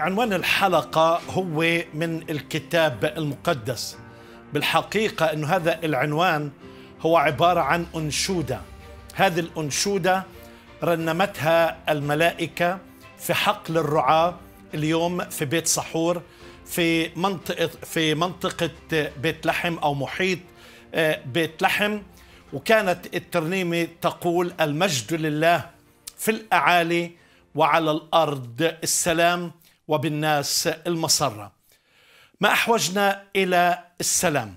عنوان الحلقة هو من الكتاب المقدس بالحقيقة أن هذا العنوان هو عبارة عن أنشودة هذه الأنشودة رنمتها الملائكة في حقل الرعاة اليوم في بيت صحور في منطقة في منطقة بيت لحم أو محيط آه، بيت لحم وكانت الترنيمة تقول المجد لله في الأعالي وعلى الأرض السلام وبالناس المسرة ما أحوجنا إلى السلام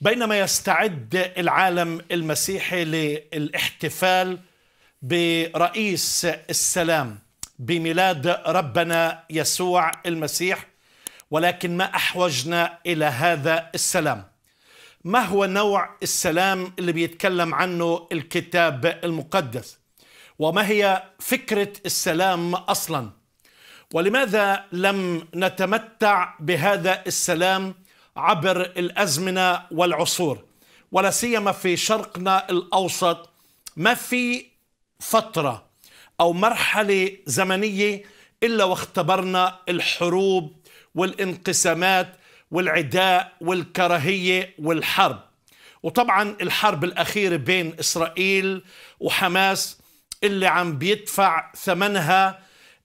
بينما يستعد العالم المسيحي للاحتفال برئيس السلام بميلاد ربنا يسوع المسيح ولكن ما احوجنا الى هذا السلام ما هو نوع السلام اللي بيتكلم عنه الكتاب المقدس وما هي فكره السلام اصلا ولماذا لم نتمتع بهذا السلام عبر الازمنه والعصور ولا سيما في شرقنا الاوسط ما في فتره او مرحله زمنيه الا واختبرنا الحروب والانقسامات والعداء والكراهيه والحرب وطبعا الحرب الاخيره بين اسرائيل وحماس اللي عم بيدفع ثمنها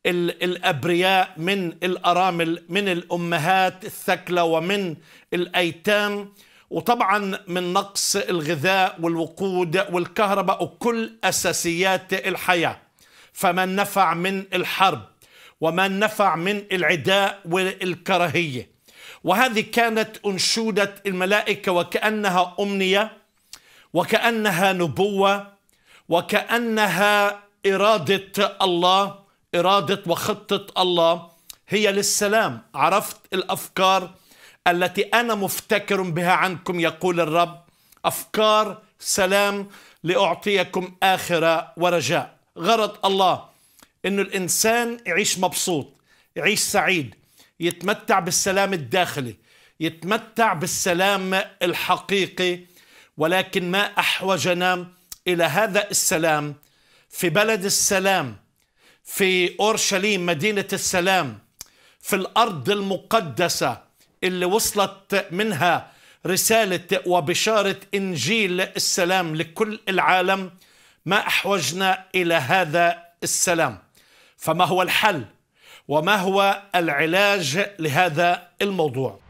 الابرياء من الارامل من الامهات الثكله ومن الايتام وطبعا من نقص الغذاء والوقود والكهرباء وكل اساسيات الحياه فمن نفع من الحرب ومن نفع من العداء والكراهيه وهذه كانت انشوده الملائكه وكانها امنيه وكانها نبوه وكانها اراده الله إرادة وخطة الله هي للسلام عرفت الأفكار التي أنا مفتكر بها عنكم يقول الرب أفكار سلام لأعطيكم آخرة ورجاء غرض الله أن الإنسان يعيش مبسوط يعيش سعيد يتمتع بالسلام الداخلي يتمتع بالسلام الحقيقي ولكن ما أحوجنا إلى هذا السلام في بلد السلام في اورشليم مدينه السلام في الارض المقدسه اللي وصلت منها رساله وبشاره انجيل السلام لكل العالم ما احوجنا الى هذا السلام فما هو الحل وما هو العلاج لهذا الموضوع